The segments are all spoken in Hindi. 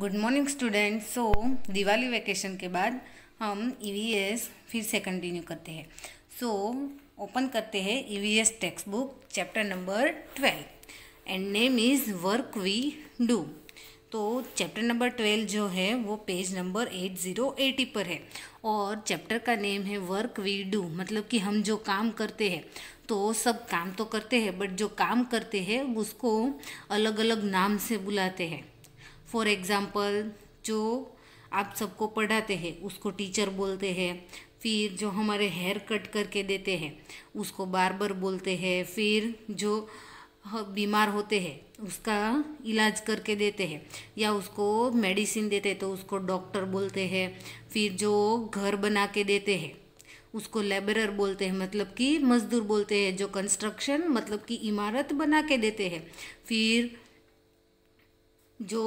Good morning student so Diwali vacation के बाद हम ई e फिर से कंटिन्यू करते हैं सो so, ओपन करते हैं E V S text book chapter number twelve and name is work we do तो चैप्टर नंबर ट्वेल्व जो है वो page number eight zero eighty पर है और चैप्टर का नेम है वर्क वी डू मतलब कि हम जो काम करते हैं तो सब काम तो करते हैं बट जो काम करते हैं उसको अलग अलग नाम से बुलाते हैं फॉर एग्ज़ाम्पल जो आप सबको पढ़ाते हैं उसको टीचर बोलते हैं फिर जो हमारे हेयर कट करके देते हैं उसको बार बोलते हैं फिर जो बीमार होते हैं उसका इलाज करके देते हैं या उसको मेडिसिन देते हैं तो उसको डॉक्टर बोलते हैं फिर जो घर बना के देते हैं उसको लेबरर बोलते हैं मतलब कि मजदूर बोलते हैं जो कंस्ट्रक्शन मतलब कि इमारत बना के देते हैं फिर जो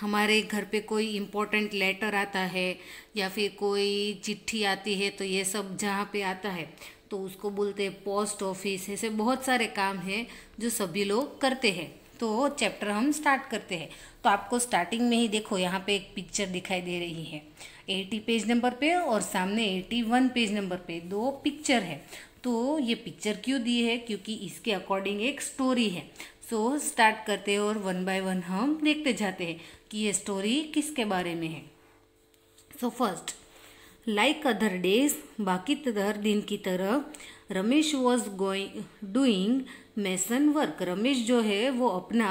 हमारे घर पे कोई इम्पोर्टेंट लेटर आता है या फिर कोई चिट्ठी आती है तो ये सब जहाँ पे आता है तो उसको बोलते हैं पोस्ट ऑफिस ऐसे बहुत सारे काम हैं जो सभी लोग करते हैं तो चैप्टर हम स्टार्ट करते हैं तो आपको स्टार्टिंग में ही देखो यहाँ पे एक पिक्चर दिखाई दे रही है एटी पेज नंबर पे और सामने एटी वन पेज नंबर पे दो पिक्चर है तो ये पिक्चर क्यों दी है क्योंकि इसके अकॉर्डिंग एक स्टोरी है सो so, स्टार्ट करते हैं और वन बाय वन हम देखते जाते हैं कि ये स्टोरी किसके बारे में है so first like other days बाकी अदर दिन की तरह Ramesh was going doing mason work Ramesh जो है वो अपना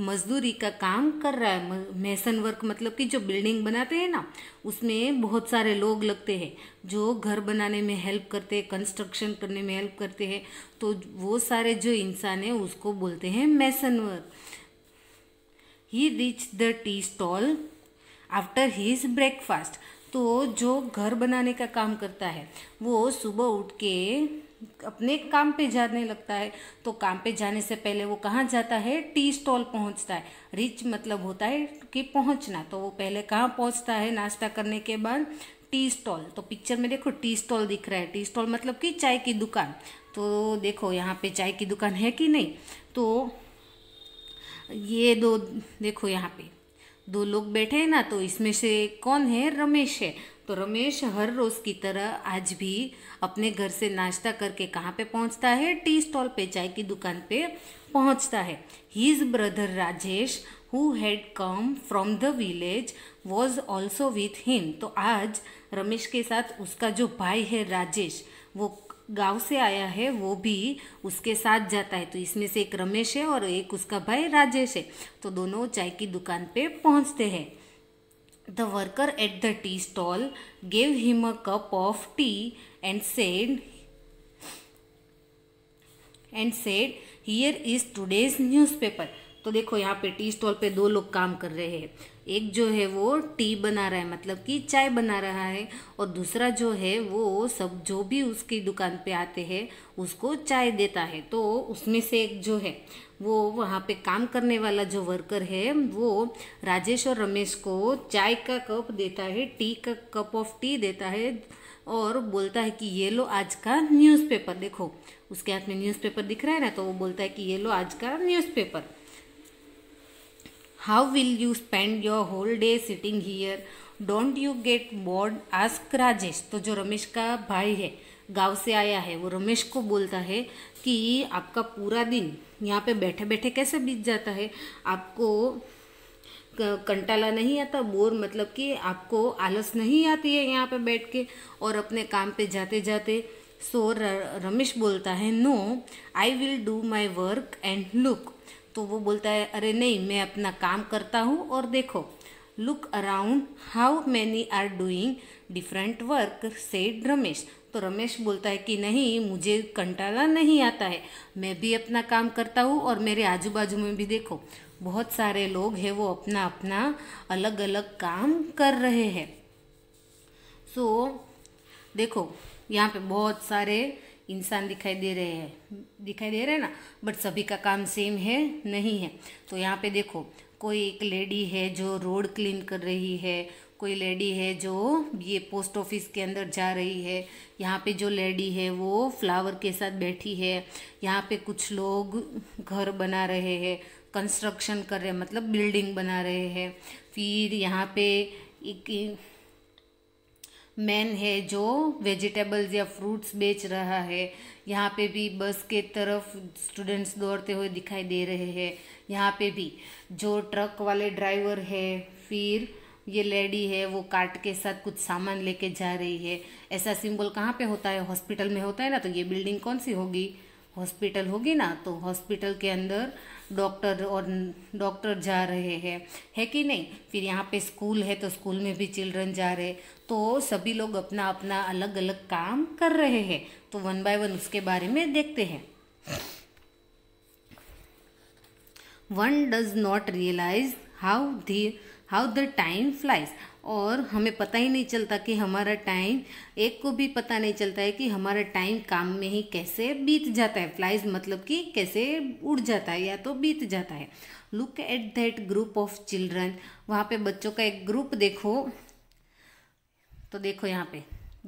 मजदूरी का काम कर रहा है मेसन वर्क मतलब कि जो बिल्डिंग बनाते हैं ना उसमें बहुत सारे लोग लगते हैं जो घर बनाने में हेल्प करते हैं कंस्ट्रक्शन करने में हेल्प करते हैं तो वो सारे जो इंसान है उसको बोलते हैं mason work he reach the tea stall after his breakfast तो जो घर बनाने का काम करता है वो सुबह उठ के अपने काम पे जाने लगता है तो काम पे जाने से पहले वो कहाँ जाता है टी स्टॉल पहुँचता है रिच मतलब होता है कि पहुँचना तो वो पहले कहाँ पहुँचता है नाश्ता करने के बाद टी स्टॉल तो पिक्चर में देखो टी स्टॉल दिख रहा है टी स्टॉल मतलब कि चाय की दुकान तो देखो यहाँ पे चाय की दुकान है कि नहीं तो ये दो देखो यहाँ पे दो लोग बैठे हैं ना तो इसमें से कौन है रमेश है तो रमेश हर रोज़ की तरह आज भी अपने घर से नाश्ता करके कहाँ पे पहुँचता है टी स्टॉल पे चाय की दुकान पे पहुँचता है his brother Rajesh who had come from the village was also with him तो आज रमेश के साथ उसका जो भाई है राजेश वो गांव से आया है वो भी उसके साथ जाता है तो इसमें से एक रमेश है और एक उसका भाई राजेश है तो दोनों चाय की दुकान पे पहुंचते हैं The worker at the tea stall gave him a cup of tea and said, and said, here is today's newspaper. तो देखो यहाँ पे टी स्टॉल पे दो लोग काम कर रहे हैं एक जो है वो टी बना रहा है मतलब कि चाय बना रहा है और दूसरा जो है वो सब जो भी उसकी दुकान पे आते हैं उसको चाय देता है तो उसमें से एक जो है वो वहाँ पे काम करने वाला जो वर्कर है वो राजेश और रमेश को चाय का कप देता है टी का कप ऑफ टी देता है और बोलता है कि ये लो आज का न्यूज़पेपर देखो उसके हाथ में न्यूज़पेपर दिख रहा है ना तो वो बोलता है कि ये लो आज का newspaper how will you spend your whole day sitting here don't you get bored ask Rajesh तो जो रमेश का भाई है गांव से आया है वो रमेश को बोलता है कि आपका पूरा दिन यहाँ पे बैठे बैठे कैसे बीत जाता है आपको कंटाला नहीं आता बोर मतलब कि आपको आलस नहीं आती है यहाँ पे बैठ के और अपने काम पे जाते जाते सो रमेश बोलता है no I will do my work and look तो वो बोलता है अरे नहीं मैं अपना काम करता हूँ और देखो look around how many are doing different work said Ramesh तो रमेश बोलता है कि नहीं मुझे कंटाला नहीं आता है मैं भी अपना काम करता हूँ और मेरे आजू बाजू में भी देखो बहुत सारे लोग हैं वो अपना अपना अलग अलग काम कर रहे हैं सो so, देखो यहाँ पे बहुत सारे इंसान दिखाई दे रहे हैं दिखाई दे रहे हैं ना बट सभी का काम सेम है नहीं है तो यहाँ पे देखो कोई एक लेडी है जो रोड क्लीन कर रही है कोई लेडी है जो ये पोस्ट ऑफिस के अंदर जा रही है यहाँ पे जो लेडी है वो फ्लावर के साथ बैठी है यहाँ पे कुछ लोग घर बना रहे हैं कंस्ट्रक्शन कर रहे हैं मतलब बिल्डिंग बना रहे हैं फिर यहाँ पे एक मैन है जो वेजिटेबल्स या फ्रूट्स बेच रहा है यहाँ पे भी बस के तरफ स्टूडेंट्स दौड़ते हुए दिखाई दे रहे हैं यहाँ पे भी जो ट्रक वाले ड्राइवर है फिर ये लेडी है वो कार्ट के साथ कुछ सामान लेके जा रही है ऐसा सिंबल कहाँ पे होता है हॉस्पिटल में होता है ना तो ये बिल्डिंग कौन सी होगी हॉस्पिटल होगी ना तो हॉस्पिटल के अंदर डॉक्टर और डॉक्टर जा रहे हैं है कि नहीं फिर यहाँ पे स्कूल है तो स्कूल में भी चिल्ड्रन जा रहे तो सभी लोग अपना अपना अलग अलग काम कर रहे हैं तो वन बाय वन उसके बारे में देखते हैं one does not realize how धीर हाउ द टाइम फ्लाइज और हमें पता ही नहीं चलता कि हमारा टाइम एक को भी पता नहीं चलता है कि हमारा टाइम काम में ही कैसे बीत जाता है फ्लाइज मतलब कि कैसे उड़ जाता है या तो बीत जाता है look at that group of children वहाँ पे बच्चों का एक ग्रुप देखो तो देखो यहाँ पे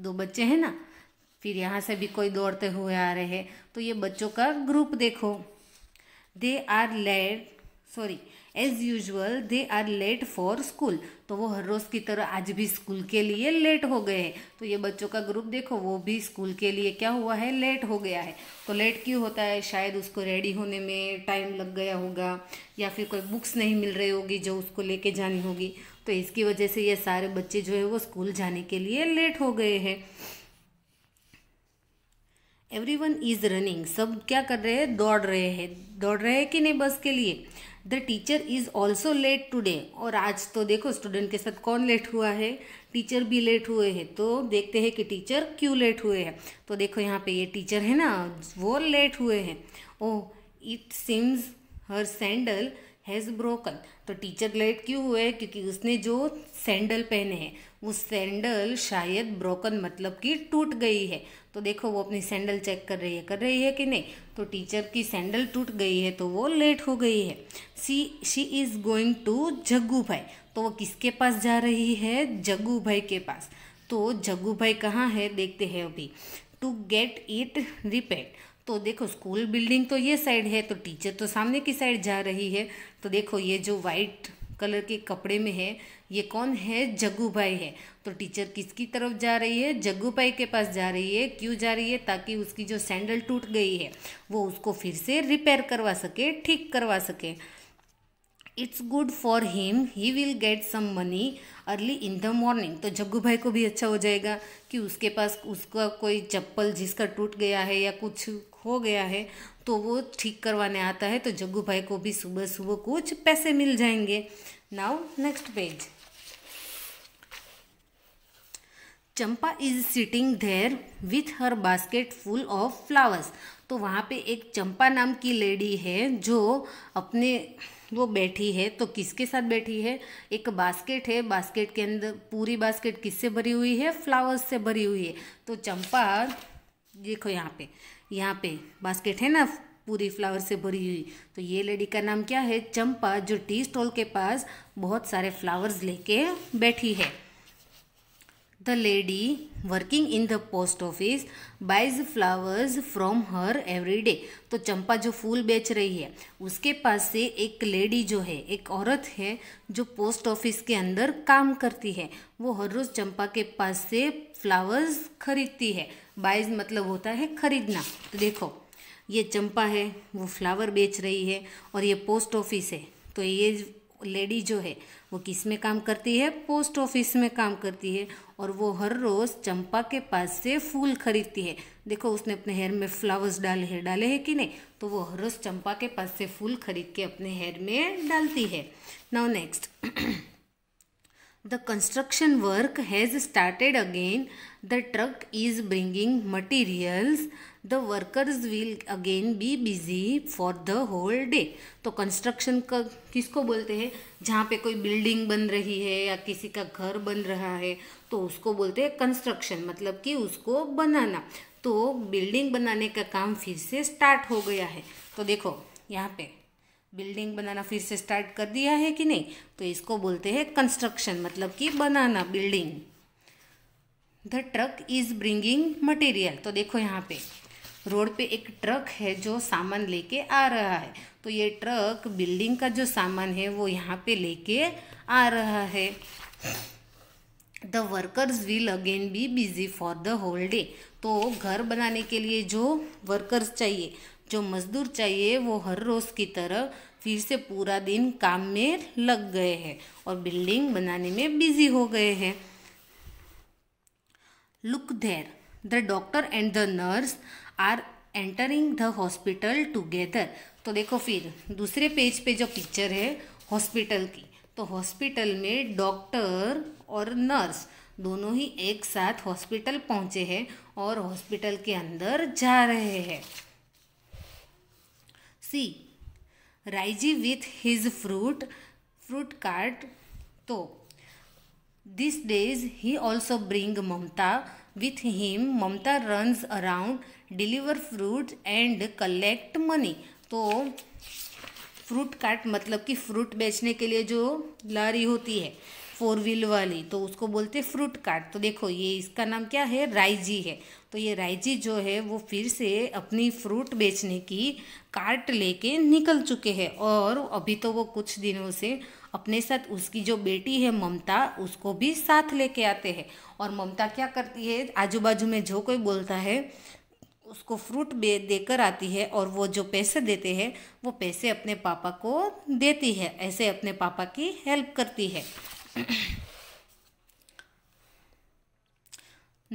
दो बच्चे हैं ना फिर यहाँ से भी कोई दौड़ते हुए आ रहे हैं तो ये बच्चों का ग्रुप देखो they are led sorry as usual they are late for school तो वो हर रोज़ की तरह आज भी स्कूल के लिए लेट हो गए हैं तो ये बच्चों का ग्रुप देखो वो भी स्कूल के लिए क्या हुआ है लेट हो गया है तो लेट क्यों होता है शायद उसको रेडी होने में टाइम लग गया होगा या फिर कोई बुक्स नहीं मिल रही होगी जो उसको लेके जानी होगी तो इसकी वजह से ये सारे बच्चे जो है वो स्कूल जाने के लिए लेट हो गए हैं एवरी वन इज़ रनिंग सब क्या कर रहे हैं दौड़ रहे हैं दौड़ रहे हैं कि नहीं बस के लिए the teacher is also late today और आज तो देखो स्टूडेंट के साथ कौन लेट हुआ है टीचर भी लेट हुए हैं तो देखते हैं कि टीचर क्यों लेट हुए हैं तो देखो यहाँ पे ये टीचर है ना वो लेट हुए हैं oh it seems her sandal has broken तो टीचर लेट क्यों हुए क्योंकि उसने जो सैंडल पहने हैं वो सैंडल शायद ब्रोकन मतलब कि टूट गई है तो देखो वो अपनी सैंडल चेक कर रही है कर रही है कि नहीं तो टीचर की सैंडल टूट गई है तो वो लेट हो गई है see she is going to Jaggu bhai तो वो किसके पास जा रही है जग्गू भाई के पास तो जग्गू भाई कहाँ है देखते हैं अभी टू गेट इट रिपेयर तो देखो स्कूल बिल्डिंग तो ये साइड है तो टीचर तो सामने की साइड जा रही है तो देखो ये जो वाइट कलर के कपड़े में है ये कौन है जग्गू भाई है तो टीचर किसकी तरफ जा रही है जग्गू भाई के पास जा रही है क्यों जा रही है ताकि उसकी जो सैंडल टूट गई है वो उसको फिर से रिपेयर करवा सके ठीक करवा सके it's good for him he will get some money early in the morning तो जग्गू भाई को भी अच्छा हो जाएगा कि उसके पास उसका कोई चप्पल जिसका टूट गया है या कुछ हो गया है तो वो ठीक करवाने आता है तो जग्गू भाई को भी सुबह सुबह कुछ पैसे मिल जाएंगे now next page Champa is sitting there with her basket full of flowers तो वहाँ पे एक चंपा नाम की लेडी है जो अपने वो बैठी है तो किसके साथ बैठी है एक बास्केट है बास्केट के अंदर पूरी बास्केट किससे भरी हुई है फ्लावर्स से भरी हुई है तो चंपा देखो यहाँ पे यहाँ पे बास्केट है ना पूरी फ्लावर से भरी हुई तो ये लेडी का नाम क्या है चंपा जो टी स्टॉल के पास बहुत सारे फ्लावर्स लेके बैठी है The lady working in the post office buys flowers from her every day. तो चंपा जो फूल बेच रही है उसके पास से एक लेडी जो है एक औरत है जो पोस्ट ऑफिस के अंदर काम करती है वो हर रोज़ चंपा के पास से फ्लावर्स खरीदती है बाइज मतलब होता है खरीदना तो देखो ये चंपा है वो फ्लावर बेच रही है और ये पोस्ट ऑफिस है तो ये लेडी जो है वो किस में काम करती है पोस्ट ऑफिस में काम करती है और वो हर रोज़ चंपा के पास से फूल खरीदती है देखो उसने अपने हेयर में फ्लावर्स डाले हैं डाले हैं कि नहीं तो वो हर रोज़ चंपा के पास से फूल खरीद के अपने हेयर में डालती है now next The construction work has started again. The truck is bringing materials. The workers will again be busy for the whole day. तो construction का किसको बोलते हैं जहाँ पे कोई building बन रही है या किसी का घर बन रहा है तो उसको बोलते हैं construction मतलब कि उसको बनाना तो building बनाने का काम फिर से start हो गया है तो देखो यहाँ पे बिल्डिंग बनाना फिर से स्टार्ट कर दिया है कि नहीं तो इसको बोलते हैं कंस्ट्रक्शन मतलब कि बनाना building the truck is bringing material तो देखो यहाँ पे रोड पे एक ट्रक है जो सामान लेके आ रहा है तो ये ट्रक बिल्डिंग का जो सामान है वो यहाँ पे लेके आ रहा है the workers will again be busy for the whole day तो घर बनाने के लिए जो वर्कर्स चाहिए जो मज़दूर चाहिए वो हर रोज़ की तरह फिर से पूरा दिन काम में लग गए हैं और बिल्डिंग बनाने में बिजी हो गए हैं look there the doctor and the nurse are entering the hospital together तो देखो फिर दूसरे पेज पे जो पिक्चर है हॉस्पिटल की तो हॉस्पिटल में डॉक्टर और नर्स दोनों ही एक साथ हॉस्पिटल पहुंचे हैं और हॉस्पिटल के अंदर जा रहे हैं see Raiji with his fruit fruit cart तो this days he also bring Mamata with him Mamata runs around deliver fruit and collect money तो फ्रूट कार्ट मतलब कि फ्रूट बेचने के लिए जो लारी होती है फोर व्हील वाली तो उसको बोलते फ्रूट कार्ट तो देखो ये इसका नाम क्या है राइजी है तो ये राइजी जो है वो फिर से अपनी फ्रूट बेचने की कार्ट लेके निकल चुके हैं और अभी तो वो कुछ दिनों से अपने साथ उसकी जो बेटी है ममता उसको भी साथ लेके आते हैं और ममता क्या करती है आजू बाजू में जो कोई बोलता है उसको फ्रूट देकर आती है और वो जो पैसे देते हैं वो पैसे अपने पापा को देती है ऐसे अपने पापा की हेल्प करती है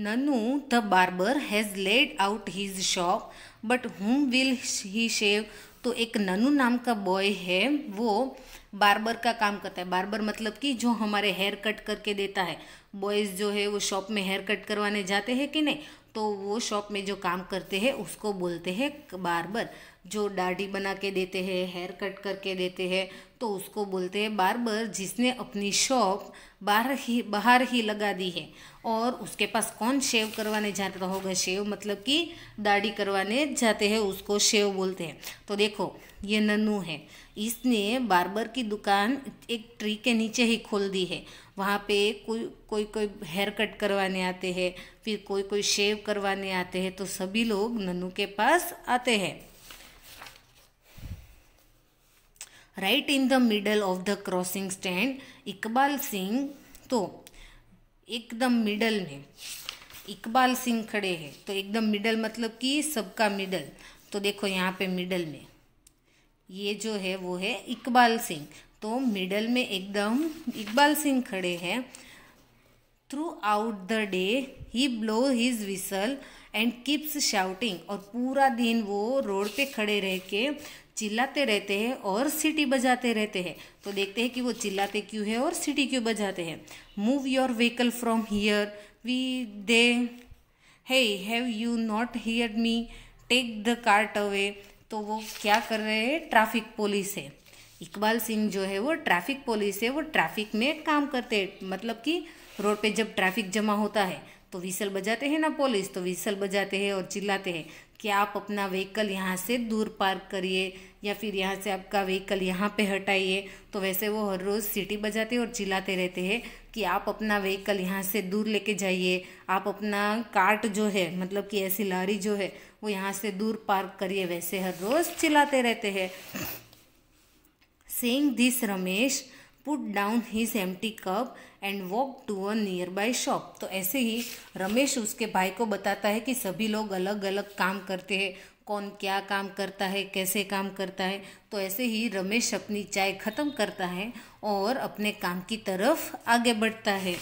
Nanu the barber has laid out his shop but whom will he shave तो एक ननु नाम का बॉय है वो बार्बर का काम करता है बार्बर मतलब कि जो हमारे हेयर कट करके देता है बॉयज़ जो है वो शॉप में हेयर कट करवाने जाते हैं कि नहीं तो वो शॉप में जो काम करते हैं उसको बोलते हैं बारबर जो दाढ़ी बना के देते हैं हेयर कट करके देते हैं तो उसको बोलते हैं बारबर जिसने अपनी शॉप बाहर ही बाहर ही लगा दी है और उसके पास कौन शेव करवाने जाता होगा शेव मतलब कि दाढ़ी करवाने जाते हैं उसको शेव बोलते हैं तो देखो ये नन्नू है इसने बारबर की दुकान एक ट्री के नीचे ही खोल दी है वहाँ पे कोई कोई कोई हेयर कट करवाने आते हैं फिर कोई कोई शेव करवाने आते हैं तो सभी लोग ननू के पास आते हैं right in the middle of the crossing stand Iqbal Singh तो एकदम मिडल में इकबाल सिंह खड़े हैं तो एकदम मिडल मतलब कि सबका मिडल तो देखो यहाँ पे मिडल में ये जो है वो है इकबाल सिंह तो मिडल में एकदम इकबाल सिंह खड़े हैं throughout the day he blow his whistle and keeps shouting और पूरा दिन वो रोड पे खड़े रह के चिल्लाते रहते हैं और सिटी बजाते रहते हैं तो देखते हैं कि वो चिल्लाते क्यों है और सिटी क्यों बजाते हैं move your vehicle from here we they have you not hear me take the cart away तो वो क्या कर रहे हैं ट्रैफिक पुलिस है इकबाल सिंह जो है वो ट्रैफिक पुलिस है वो ट्रैफिक में काम करते हैं मतलब कि रोड पे जब ट्रैफिक जमा होता है तो विसल बजाते हैं ना पुलिस तो विसल बजाते हैं और चिल्लाते हैं कि आप अपना व्हीकल यहाँ से दूर पार्क करिए या फिर यहाँ से आपका व्हीकल यहाँ पे हटाइए तो वैसे वो हर रोज़ सिटी बजाते और चिल्लाते रहते हैं कि आप अपना व्हीकल यहाँ से दूर लेके जाइए आप अपना कार्ट जो है मतलब कि ऐसी लारी जो है वो यहाँ से दूर पार्क करिए वैसे हर रोज़ चिल्लाते रहते हैं Saying this, Ramesh put down his empty cup and walked to a nearby shop. तो ऐसे ही रमेश उसके भाई को बताता है कि सभी लोग अलग अलग काम करते हैं कौन क्या काम करता है कैसे काम करता है तो ऐसे ही रमेश अपनी चाय ख़त्म करता है और अपने काम की तरफ आगे बढ़ता है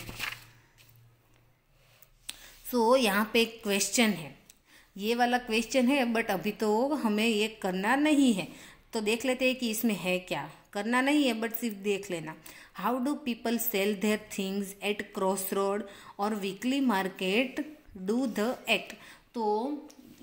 सो so, यहाँ पे एक क्वेश्चन है ये वाला क्वेश्चन है बट अभी तो हमें ये करना नहीं है तो देख लेते हैं कि इसमें है क्या करना नहीं है बट सिर्फ देख लेना how do people sell their things at cross road और weekly market do the act तो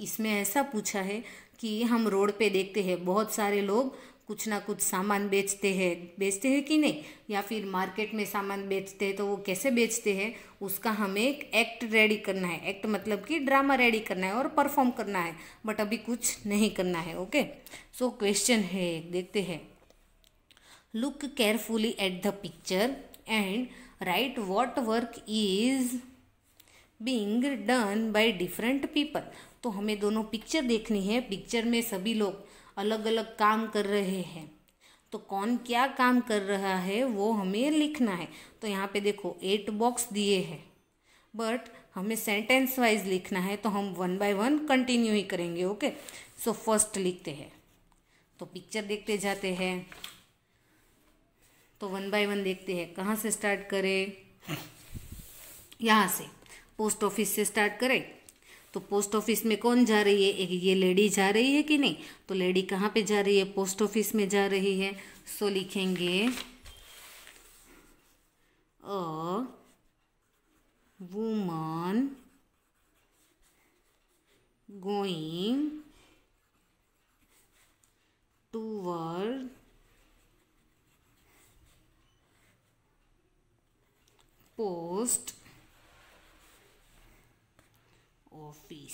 इसमें ऐसा पूछा है कि हम रोड पे देखते हैं बहुत सारे लोग कुछ ना कुछ सामान बेचते हैं बेचते हैं कि नहीं या फिर मार्केट में सामान बेचते हैं तो वो कैसे बेचते हैं उसका हमें एक एक्ट रेडी करना है एक्ट मतलब कि ड्रामा रेडी करना है और परफॉर्म करना है बट अभी कुछ नहीं करना है ओके सो क्वेश्चन है देखते हैं look carefully at the picture and write what work is being done by different people तो हमें दोनों पिक्चर देखनी है पिक्चर में सभी लोग अलग अलग काम कर रहे हैं तो कौन क्या काम कर रहा है वो हमें लिखना है तो यहाँ पे देखो एट बॉक्स दिए हैं बट हमें सेंटेंस वाइज लिखना है तो हम वन बाय वन कंटिन्यू ही करेंगे ओके सो फर्स्ट लिखते हैं तो पिक्चर देखते जाते हैं तो वन बाय वन देखते हैं कहाँ से स्टार्ट करें यहाँ से पोस्ट ऑफिस से स्टार्ट करें तो पोस्ट ऑफिस में कौन जा रही है एक ये लेडी जा रही है कि नहीं तो लेडी कहाँ पे जा रही है पोस्ट ऑफिस में जा रही है सो लिखेंगे a woman going towards post office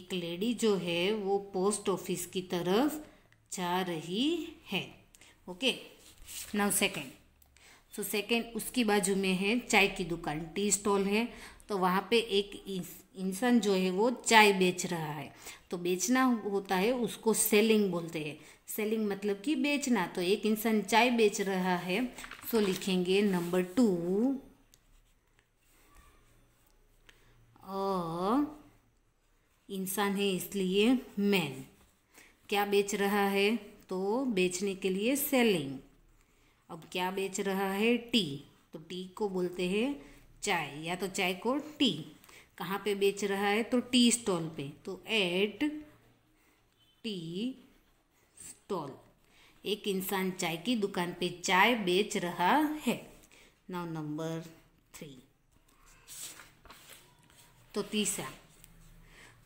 एक लेडी जो है वो पोस्ट ऑफिस की तरफ जा रही है okay now second so second उसकी बाजू में है चाय की दुकान टी स्टॉल है तो वहाँ पे एक इंसान जो है वो चाय बेच रहा है तो बेचना होता है उसको सेलिंग बोलते हैं सेलिंग मतलब कि बेचना तो एक इंसान चाय बेच रहा है सो लिखेंगे नंबर टू अ इंसान है इसलिए मैन क्या बेच रहा है तो बेचने के लिए सेलिंग अब क्या बेच रहा है टी तो टी को बोलते हैं चाय या तो चाय को टी कहाँ पे बेच रहा है तो टी स्टॉल पे तो एट टी स्टॉल एक इंसान चाय की दुकान पे चाय बेच रहा है नाउ नंबर थ्री तो तीसरा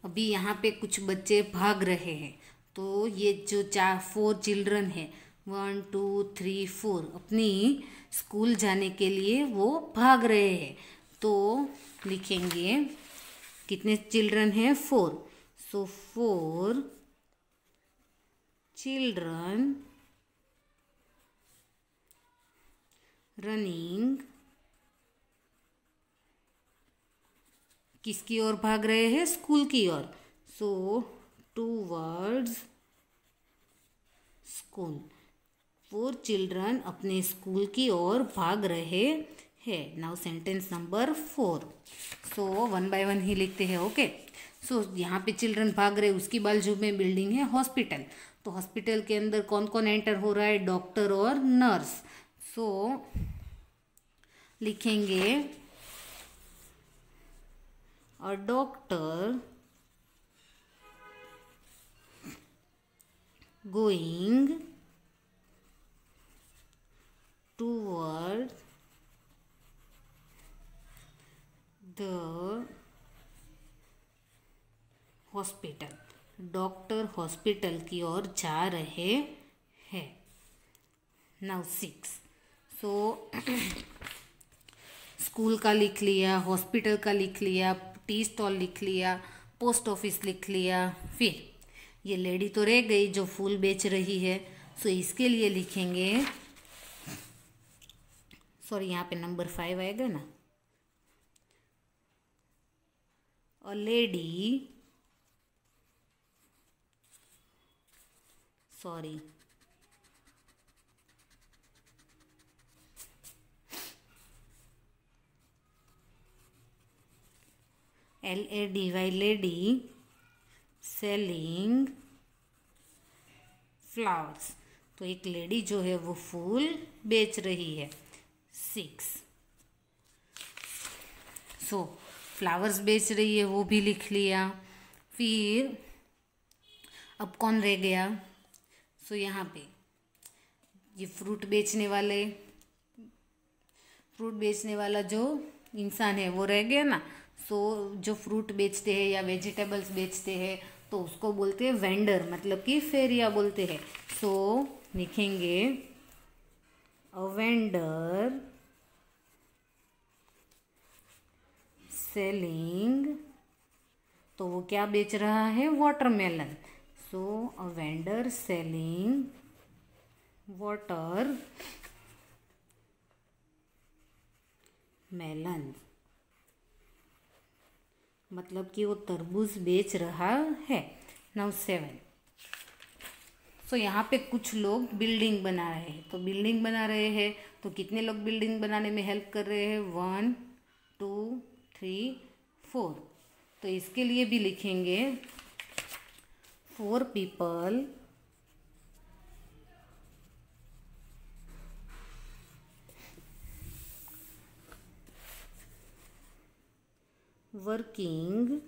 अभी यहाँ पे कुछ बच्चे भाग रहे हैं तो ये जो चार फोर चिल्ड्रन है वन टू थ्री फोर अपनी स्कूल जाने के लिए वो भाग रहे हैं तो लिखेंगे कितने चिल्ड्रन हैं four so four children running किसकी ओर भाग रहे हैं स्कूल की ओर so towards school four children अपने स्कूल की ओर भाग रहे हैं now sentence number four so one by one ही लिखते हैं ओके सो यहाँ पे चिल्ड्रन भाग रहे उसकी बाजू में बिल्डिंग है हॉस्पिटल तो हॉस्पिटल के अंदर कौन कौन एंटर हो रहा है डॉक्टर और नर्स सो so, लिखेंगे a doctor going word the hospital doctor hospital की ओर जा रहे हैं नाउ सिक्स सो स्कूल का लिख लिया हॉस्पिटल का लिख लिया टी स्टॉल लिख लिया पोस्ट ऑफिस लिख लिया फिर ये लेडी तो रह गई जो फूल बेच रही है सो इसके लिए लिखेंगे सॉरी यहाँ पे नंबर फाइव आएगा ना a lady sorry L A D Y lady selling flowers तो एक लेडी जो है वो फूल बेच रही है सिक्स सो फ्लावर्स बेच रही है वो भी लिख लिया फिर अब कौन रह गया सो so, यहाँ पे ये फ्रूट बेचने वाले फ्रूट बेचने वाला जो इंसान है वो रह गया ना सो so, जो फ्रूट बेचते हैं या वेजिटेबल्स बेचते हैं तो उसको बोलते हैं वेंडर मतलब कि फेरिया बोलते हैं सो so, लिखेंगे अ वेंडर सेलिंग तो वो क्या बेच रहा है watermelon So a vendor selling water melon मतलब कि वो तरबूज बेच रहा है नौ सेवन सो so, यहाँ पे कुछ लोग बिल्डिंग बना रहे हैं तो बिल्डिंग बना रहे हैं तो कितने लोग बिल्डिंग बनाने में हेल्प कर रहे हैं वन टू थ्री फोर तो इसके लिए भी लिखेंगे four people working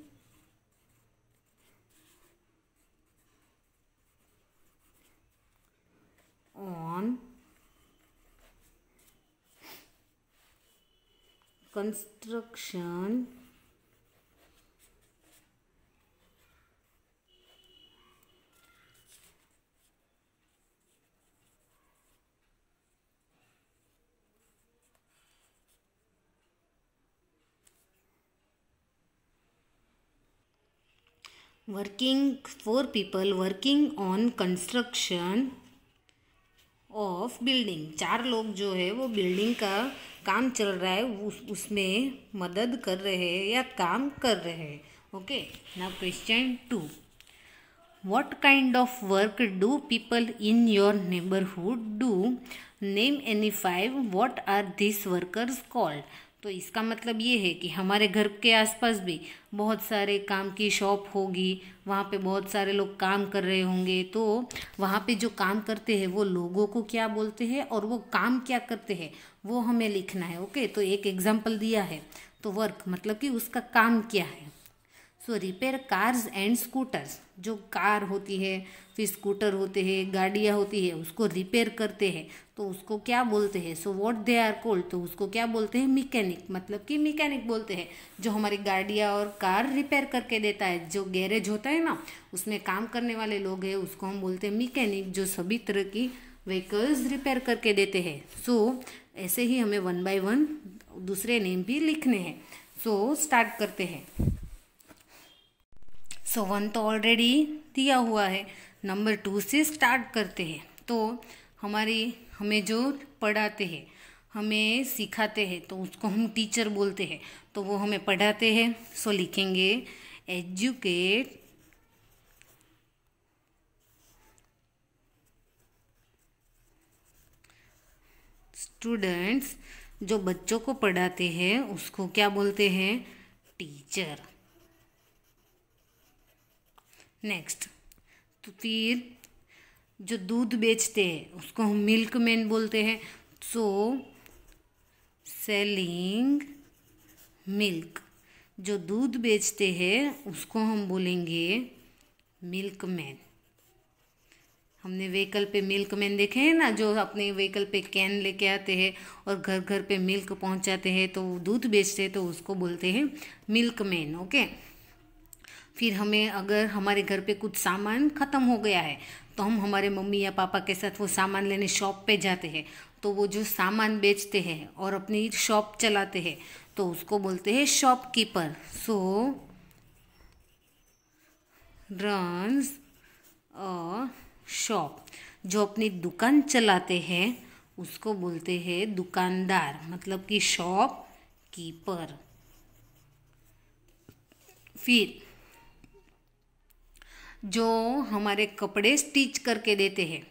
on construction working four people working on construction of building चार लोग जो है वो building का काम चल रहा है उसमें मदद कर रहे हैं या काम कर रहे हैं ओके ना question two what kind of work do people in your neighbourhood do name any five what are this workers called तो इसका मतलब ये है कि हमारे घर के आसपास भी बहुत सारे काम की शॉप होगी वहाँ पे बहुत सारे लोग काम कर रहे होंगे तो वहाँ पे जो काम करते हैं वो लोगों को क्या बोलते हैं और वो काम क्या करते हैं वो हमें लिखना है ओके तो एक एग्जाम्पल दिया है तो वर्क मतलब कि उसका काम क्या है so repair cars and scooters जो कार होती है फिर स्कूटर होते हैं गाड़ियाँ होती है उसको रिपेयर करते हैं तो उसको क्या बोलते हैं so what they are called तो उसको क्या बोलते हैं मैकेनिक मतलब कि मैकेनिक बोलते हैं जो हमारी गाड़ियाँ और कार रिपेयर करके देता है जो गैरेज होता है ना उसमें काम करने वाले लोग हैं उसको हम बोलते हैं मैकेनिक जो सभी तरह की व्हीकल्स रिपेयर करके देते हैं सो so, ऐसे ही हमें वन बाय वन दूसरे नेम भी लिखने हैं सो so, स्टार्ट करते हैं सो वन तो ऑलरेडी दिया हुआ है नंबर टू से स्टार्ट करते हैं तो हमारे हमें जो पढ़ाते हैं हमें सिखाते हैं तो उसको हम टीचर बोलते हैं तो वो हमें पढ़ाते हैं सो लिखेंगे एजुकेट स्टूडेंट्स जो बच्चों को पढ़ाते हैं उसको क्या बोलते हैं टीचर नेक्स्ट तो फिर जो दूध बेचते हैं उसको हम मिल्क मैन बोलते हैं सो सेलिंग मिल्क जो दूध बेचते हैं उसको हम बोलेंगे मिल्क मैन हमने व्हीकल पे मिल्क मैन देखे हैं ना जो अपने व्हीकल पे कैन लेके आते हैं और घर घर पे मिल्क पहुंचाते हैं तो दूध बेचते हैं तो उसको बोलते हैं मिल्क मैन ओके फिर हमें अगर हमारे घर पे कुछ सामान ख़त्म हो गया है तो हम हमारे मम्मी या पापा के साथ वो सामान लेने शॉप पे जाते हैं तो वो जो सामान बेचते हैं और अपनी शॉप चलाते हैं तो उसको बोलते हैं shopkeeper so runs a shop जो अपनी दुकान चलाते हैं उसको बोलते हैं दुकानदार मतलब कि शॉप कीपर फिर जो हमारे कपड़े स्टिच करके देते हैं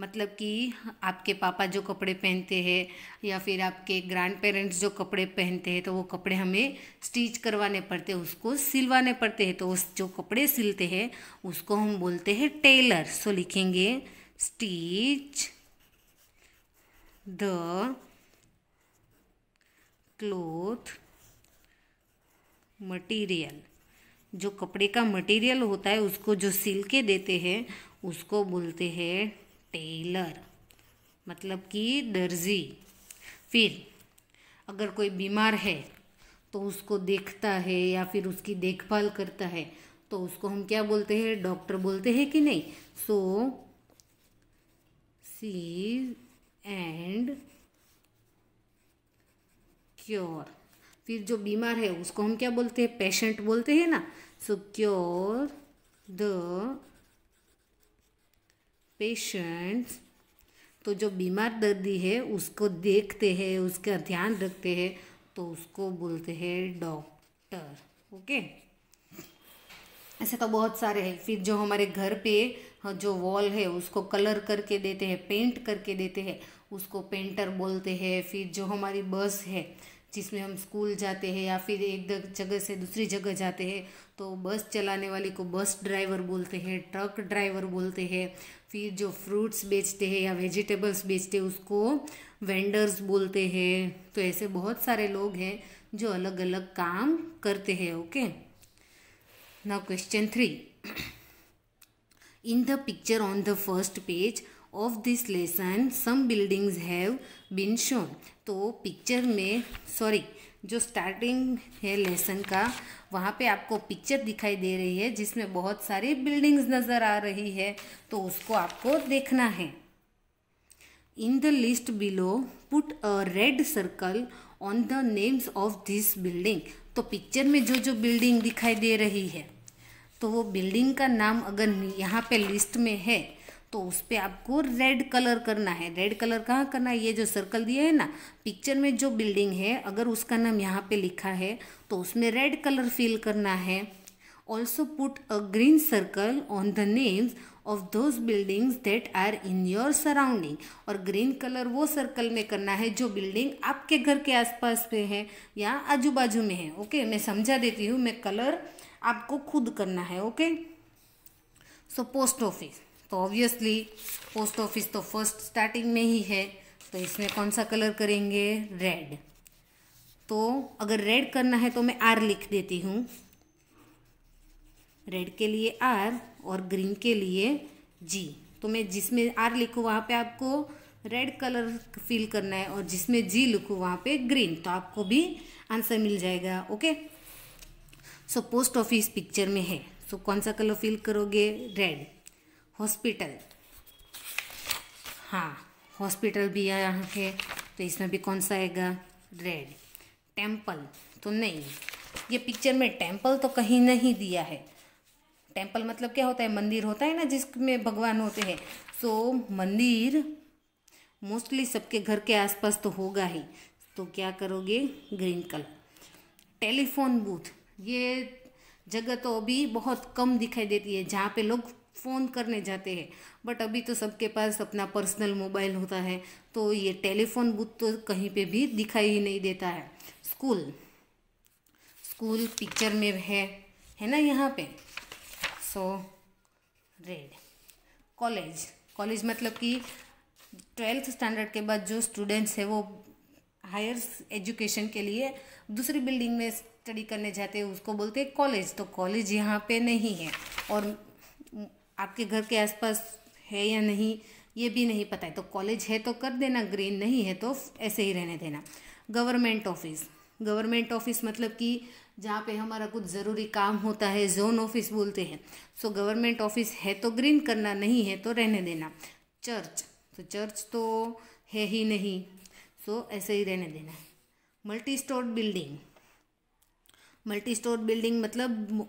मतलब कि आपके पापा जो कपड़े पहनते हैं या फिर आपके ग्रैंड पेरेंट्स जो कपड़े पहनते हैं तो वो कपड़े हमें स्टिच करवाने पड़ते हैं उसको सिलवाने पड़ते हैं तो उस जो कपड़े सिलते हैं उसको हम बोलते हैं टेलर सो लिखेंगे स्टिच द क्लोथ मटेरियल जो कपड़े का मटेरियल होता है उसको जो सिल के देते हैं उसको बोलते हैं टेलर मतलब कि दर्जी फिर अगर कोई बीमार है तो उसको देखता है या फिर उसकी देखभाल करता है तो उसको हम क्या बोलते हैं डॉक्टर बोलते हैं कि नहीं सो सी एंड क्योर फिर जो बीमार है उसको हम क्या बोलते हैं पेशेंट बोलते हैं ना सो क्योर द पेशेंट्स तो जो बीमार दर्दी है उसको देखते हैं उसका ध्यान रखते हैं तो उसको बोलते हैं डॉक्टर ओके ऐसे तो बहुत सारे हैं फिर जो हमारे घर पे हाँ, जो वॉल है उसको कलर करके देते हैं पेंट करके देते हैं उसको पेंटर बोलते हैं फिर जो हमारी बस है जिसमें हम स्कूल जाते हैं या फिर एक जगह से दूसरी जगह जाते हैं तो बस चलाने वाले को बस ड्राइवर बोलते हैं ट्रक ड्राइवर बोलते हैं फिर जो फ्रूट्स बेचते हैं या वेजिटेबल्स बेचते हैं उसको वेंडर्स बोलते हैं तो ऐसे बहुत सारे लोग हैं जो अलग अलग काम करते हैं okay now question three in the picture on the first page of this lesson some buildings have been shown तो पिक्चर में सॉरी जो स्टार्टिंग है लेसन का वहाँ पे आपको पिक्चर दिखाई दे रही है जिसमें बहुत सारी बिल्डिंग्स नज़र आ रही है तो उसको आपको देखना है in the list below put a red circle on the names of this building तो पिक्चर में जो जो बिल्डिंग दिखाई दे रही है तो वो बिल्डिंग का नाम अगर यहाँ पे लिस्ट में है तो उस पर आपको रेड कलर करना है रेड कलर कहाँ करना है ये जो सर्कल दिया है ना पिक्चर में जो बिल्डिंग है अगर उसका नाम यहाँ पे लिखा है तो उसमें रेड कलर फिल करना है also put a green circle on the names of those buildings that are in your surrounding और ग्रीन कलर वो सर्कल में करना है जो बिल्डिंग आपके घर के आसपास पे है या आजू बाजू में है ओके मैं समझा देती हूँ मैं कलर आपको खुद करना है ओके सो पोस्ट ऑफिस तो ऑब्वियसली पोस्ट ऑफिस तो फर्स्ट स्टार्टिंग में ही है तो इसमें कौन सा कलर करेंगे रेड तो अगर रेड करना है तो मैं आर लिख देती हूँ रेड के लिए आर और ग्रीन के लिए जी तो मैं जिसमें आर लिखूँ वहाँ पे आपको रेड कलर फिल करना है और जिसमें जी लिखूँ वहाँ पे ग्रीन तो आपको भी आंसर मिल जाएगा okay so post office picture में है सो so, कौन सा कलर फिल करोगे रेड हॉस्पिटल हाँ हॉस्पिटल भी है यहाँ के तो इसमें भी कौन सा आएगा रेड टेम्पल तो नहीं ये पिक्चर में टेम्पल तो कहीं नहीं दिया है टेम्पल मतलब क्या होता है मंदिर होता है ना जिसमें भगवान होते हैं सो so, मंदिर मोस्टली सबके घर के आसपास तो होगा ही तो क्या करोगे ग्रीन कलर टेलीफोन बूथ ये जगह तो अभी बहुत कम दिखाई देती है जहाँ पे लोग फ़ोन करने जाते हैं बट अभी तो सबके पास अपना पर्सनल मोबाइल होता है तो ये टेलीफोन बूथ तो कहीं पे भी दिखाई ही नहीं देता है स्कूल स्कूल पिक्चर में है है ना यहाँ पे सो रेड कॉलेज कॉलेज मतलब कि ट्वेल्थ स्टैंडर्ड के बाद जो स्टूडेंट्स है वो हायर एजुकेशन के लिए दूसरी बिल्डिंग में स्टडी करने जाते हैं उसको बोलते हैं कॉलेज तो कॉलेज यहाँ पे नहीं है और आपके घर के आसपास है या नहीं ये भी नहीं पता है तो कॉलेज है तो कर देना ग्रीन नहीं है तो ऐसे ही रहने देना गवर्नमेंट ऑफिस गवर्नमेंट ऑफिस मतलब कि जहाँ पे हमारा कुछ ज़रूरी काम होता है जोन ऑफिस बोलते हैं सो गवर्नमेंट ऑफिस है तो ग्रीन करना नहीं है तो रहने देना चर्च तो चर्च तो है ही नहीं सो ऐसे ही रहने देना multi storey building multi storey building मतलब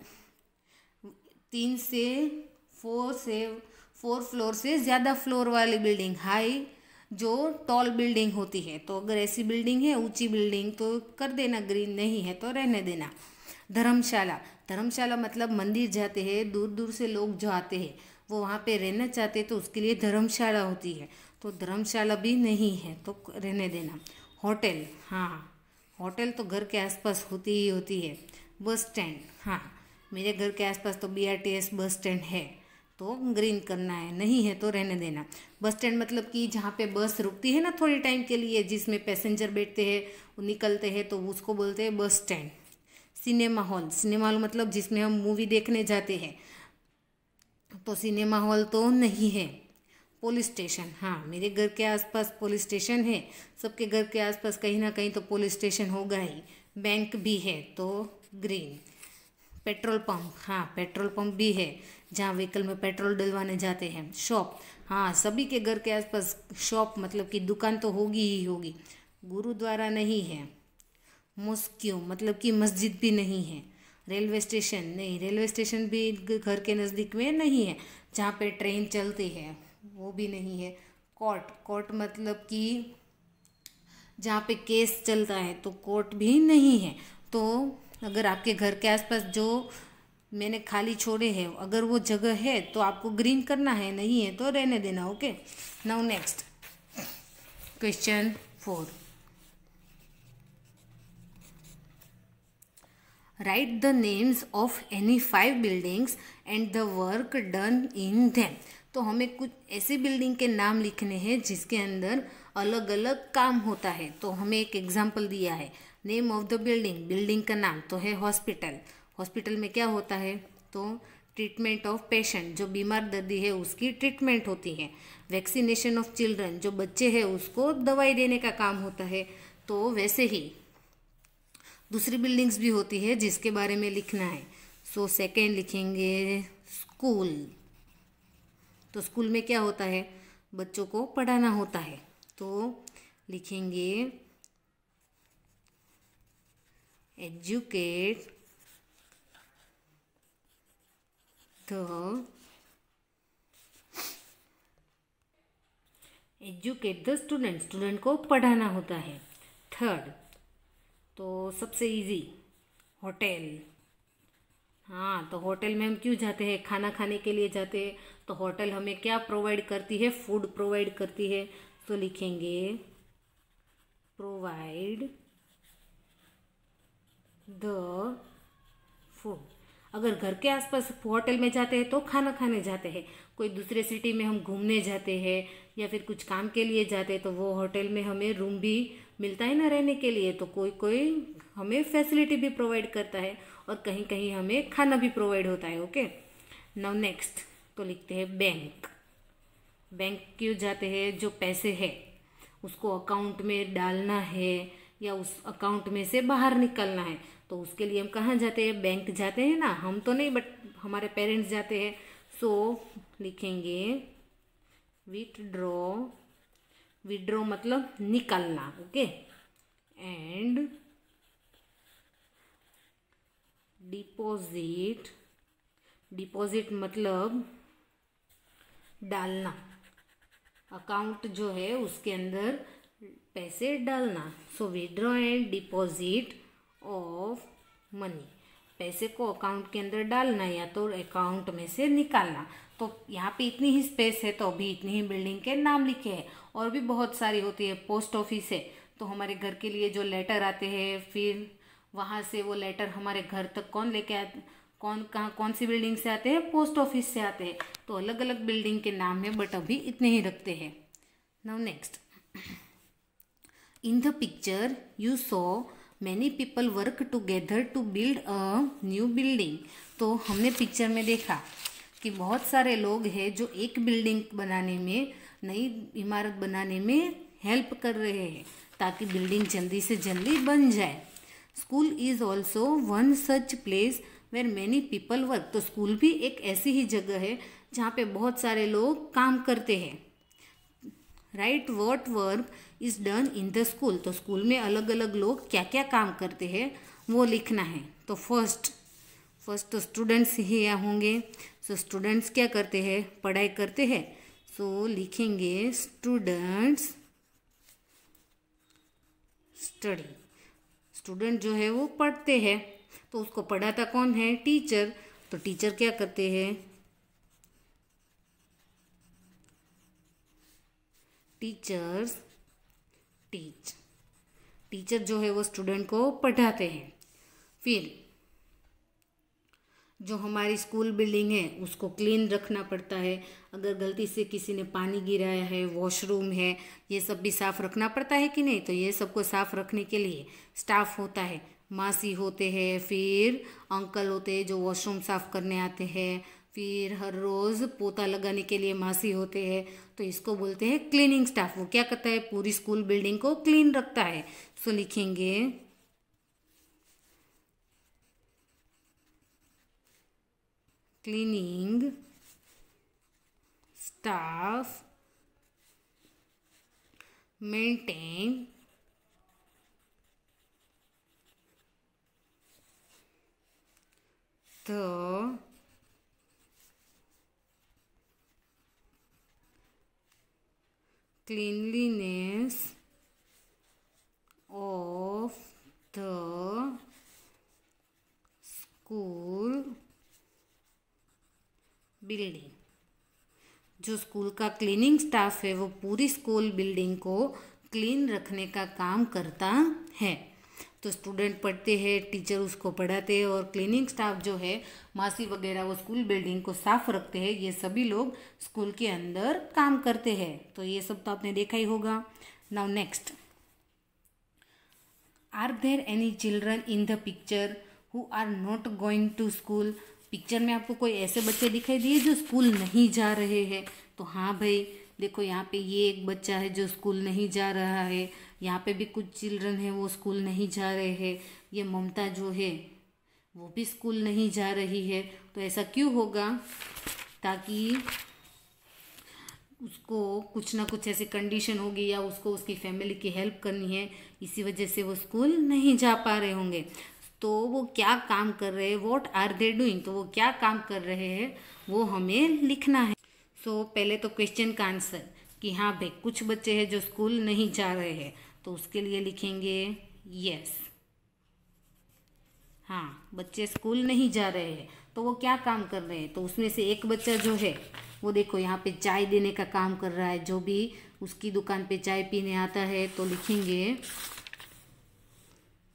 तीन से फोर से फोर फ्लोर से ज़्यादा फ्लोर वाली बिल्डिंग हाई जो टॉल बिल्डिंग होती है तो अगर ऐसी बिल्डिंग है ऊंची बिल्डिंग तो कर देना ग्रीन नहीं है तो रहने देना धर्मशाला धर्मशाला मतलब मंदिर जाते हैं दूर दूर से लोग जो आते हैं वो वहाँ पे रहना चाहते हैं तो उसके लिए धर्मशाला होती है तो धर्मशाला भी नहीं है तो रहने देना होटल हाँ होटल तो घर के आसपास होती ही होती है बस स्टैंड हाँ मेरे घर के आसपास तो बी बस स्टैंड है तो ग्रीन करना है नहीं है तो रहने देना बस स्टैंड मतलब कि जहाँ पे बस रुकती है ना थोड़ी टाइम के लिए जिसमें पैसेंजर बैठते हैं निकलते हैं तो उसको बोलते हैं bus stand cinema hall cinema hall मतलब जिसमें हम मूवी देखने जाते हैं तो सिनेमा हॉल तो नहीं है पुलिस स्टेशन हाँ मेरे घर के आसपास पुलिस स्टेशन है सबके घर के आसपास कहीं ना कहीं तो पुलिस स्टेशन होगा ही बैंक भी है तो ग्रीन पेट्रोल पंप हाँ पेट्रोल पंप भी है जहाँ व्हीकल में पेट्रोल डलवाने जाते हैं शॉप हाँ सभी के घर के आसपास शॉप मतलब कि दुकान तो होगी ही होगी गुरुद्वारा नहीं है मोस्क्यू मतलब कि मस्जिद भी नहीं है रेलवे स्टेशन नहीं रेलवे स्टेशन भी घर के नज़दीक में नहीं है जहाँ पे ट्रेन चलती है वो भी नहीं है कोर्ट कोर्ट मतलब कि जहाँ पे केस चलता है तो कोर्ट भी नहीं है तो अगर आपके घर के आसपास जो मैंने खाली छोड़े है अगर वो जगह है तो आपको ग्रीन करना है नहीं है तो रहने देना okay now next question four write the names of any five buildings and the work done in them तो हमें कुछ ऐसी बिल्डिंग के नाम लिखने हैं जिसके अंदर अलग अलग काम होता है तो हमें एक एग्जाम्पल दिया है name of the building building का नाम तो है हॉस्पिटल हॉस्पिटल में क्या होता है तो ट्रीटमेंट ऑफ पेशेंट जो बीमार दर्दी है उसकी ट्रीटमेंट होती है वैक्सीनेशन ऑफ चिल्ड्रन जो बच्चे हैं उसको दवाई देने का काम होता है तो वैसे ही दूसरी बिल्डिंग्स भी होती है जिसके बारे में लिखना है सो so, सेकेंड लिखेंगे स्कूल तो स्कूल में क्या होता है बच्चों को पढ़ाना होता है तो लिखेंगे एजुकेट तो एजुकेट द स्टूडेंट स्टूडेंट को पढ़ाना होता है थर्ड तो सबसे इजी होटल हाँ तो होटल में हम क्यों जाते हैं खाना खाने के लिए जाते हैं तो होटल हमें क्या प्रोवाइड करती है फूड प्रोवाइड करती है तो लिखेंगे प्रोवाइड द फूड अगर घर के आसपास होटल में जाते हैं तो खाना खाने जाते हैं कोई दूसरे सिटी में हम घूमने जाते हैं या फिर कुछ काम के लिए जाते हैं तो वो होटल में हमें रूम भी मिलता है ना रहने के लिए तो कोई कोई हमें फैसिलिटी भी प्रोवाइड करता है और कहीं कहीं हमें खाना भी प्रोवाइड होता है ओके नाउ नेक्स्ट तो लिखते हैं बैंक बैंक क्यों जाते हैं जो पैसे है उसको अकाउंट में डालना है या उस अकाउंट में से बाहर निकलना है तो उसके लिए हम कहाँ जाते हैं बैंक जाते हैं ना हम तो नहीं बट हमारे पेरेंट्स जाते हैं सो so, लिखेंगे विथड्रॉ विड्रॉ मतलब निकालना ओके एंड डिपॉजिट डिपॉजिट मतलब डालना अकाउंट जो है उसके अंदर पैसे डालना so withdraw and deposit of money पैसे को अकाउंट के अंदर डालना या तो अकाउंट में से निकालना तो यहाँ पे इतनी ही स्पेस है तो अभी इतनी ही बिल्डिंग के नाम लिखे हैं और भी बहुत सारी होती है पोस्ट ऑफिस है तो हमारे घर के लिए जो लेटर आते हैं फिर वहाँ से वो लेटर हमारे घर तक कौन लेके आते कौन कहाँ कौन सी बिल्डिंग से आते हैं पोस्ट ऑफिस से आते हैं तो अलग अलग बिल्डिंग के नाम है बट अभी इतने ही रखते हैं now next in the picture you so many people work together to build a new building तो हमने पिक्चर में देखा कि बहुत सारे लोग हैं जो एक बिल्डिंग बनाने में नई इमारत बनाने में हेल्प कर रहे हैं ताकि बिल्डिंग जल्दी से जल्दी बन जाए school is also one such place where many people work तो स्कूल भी एक ऐसी ही जगह है जहाँ पे बहुत सारे लोग काम करते हैं right what work is done in the school तो स्कूल में अलग अलग लोग क्या क्या काम करते हैं वो लिखना है तो फर्स्ट फर्स्ट तो स्टूडेंट्स ही होंगे सो so, स्टूडेंट्स क्या करते हैं पढ़ाई करते हैं सो so, लिखेंगे स्टूडेंट्स स्टडी स्टूडेंट जो है वो पढ़ते हैं तो उसको पढ़ाता कौन है टीचर तो टीचर क्या करते हैं टीचर्स टीच टीचर जो है वो स्टूडेंट को पढ़ाते हैं फिर जो हमारी स्कूल बिल्डिंग है उसको क्लीन रखना पड़ता है अगर गलती से किसी ने पानी गिराया है वॉशरूम है ये सब भी साफ़ रखना पड़ता है कि नहीं तो ये सबको साफ़ रखने के लिए स्टाफ होता है मासी होते हैं फिर अंकल होते हैं जो वॉशरूम साफ़ करने आते हैं फिर हर रोज़ पोता लगाने के लिए मासी होते हैं तो इसको बोलते हैं क्लीनिंग स्टाफ वो क्या करता है पूरी स्कूल बिल्डिंग को क्लीन रखता है सो लिखेंगे क्लीनिंग स्टाफ मेंटेन तो cleanliness of the school building जो स्कूल का क्लीनिंग स्टाफ है वो पूरी स्कूल बिल्डिंग को क्लीन रखने का काम करता है तो स्टूडेंट पढ़ते हैं टीचर उसको पढ़ाते हैं और क्लीनिंग स्टाफ जो है मासी वगैरह वो स्कूल बिल्डिंग को साफ रखते हैं ये सभी लोग स्कूल के अंदर काम करते हैं तो ये सब तो आपने देखा ही होगा now next are there any children in the picture who are not going to school picture में आपको कोई ऐसे बच्चे दिखाई दिए जो स्कूल नहीं जा रहे हैं तो हाँ भाई देखो यहाँ पे ये एक बच्चा है जो स्कूल नहीं जा रहा है यहाँ पे भी कुछ चिल्ड्रन है वो स्कूल नहीं जा रहे हैं ये ममता जो है वो भी स्कूल नहीं जा रही है तो ऐसा क्यों होगा ताकि उसको कुछ ना कुछ ऐसी कंडीशन होगी या उसको उसकी फैमिली की हेल्प करनी है इसी वजह से वो स्कूल नहीं जा पा रहे होंगे तो वो क्या काम कर रहे हैं वॉट आर दे डूइंग तो वो क्या काम कर रहे हैं वो हमें लिखना है सो so, पहले तो क्वेश्चन का आंसर कि हाँ भाई कुछ बच्चे हैं जो स्कूल नहीं जा रहे हैं तो उसके लिए लिखेंगे यस हाँ बच्चे स्कूल नहीं जा रहे हैं तो वो क्या काम कर रहे हैं तो उसमें से एक बच्चा जो है वो देखो यहाँ पे चाय देने का काम कर रहा है जो भी उसकी दुकान पे चाय पीने आता है तो लिखेंगे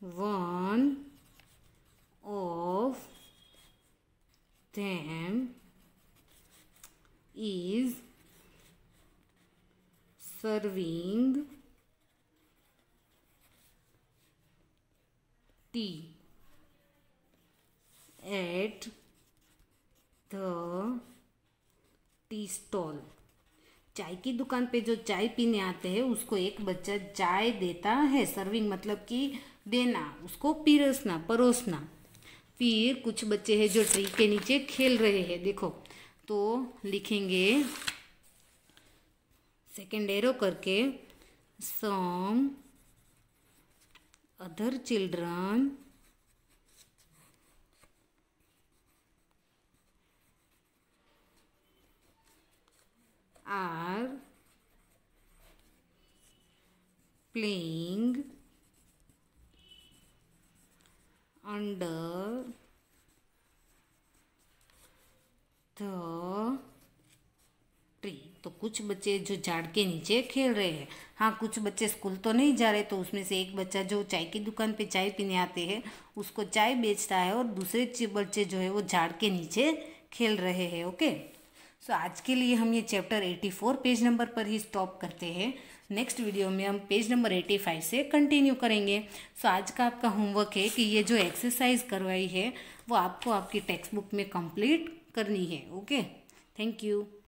one of them is serving tea at the tea stall चाय की दुकान पे जो चाय पीने आते हैं उसको एक बच्चा चाय देता है सर्विंग मतलब कि देना उसको पिरोसना परोसना फिर कुछ बच्चे हैं जो ट्री के नीचे खेल रहे हैं देखो तो लिखेंगे सेकेंड एरो करके सॉन्ग other children are playing under the tree तो कुछ बच्चे जो झाड़ के नीचे खेल रहे हैं हाँ कुछ बच्चे स्कूल तो नहीं जा रहे तो उसमें से एक बच्चा जो चाय की दुकान पे चाय पीने आते हैं उसको चाय बेचता है और दूसरे बच्चे जो है वो झाड़ के नीचे खेल रहे हैं ओके सो so, आज के लिए हम ये चैप्टर 84 पेज नंबर पर ही स्टॉप करते हैं नेक्स्ट वीडियो में हम पेज नंबर 85 से कंटिन्यू करेंगे सो so, आज का आपका होमवर्क है कि ये जो एक्सरसाइज करवाई है वो आपको आपकी टेक्स्ट बुक में कंप्लीट करनी है ओके थैंक यू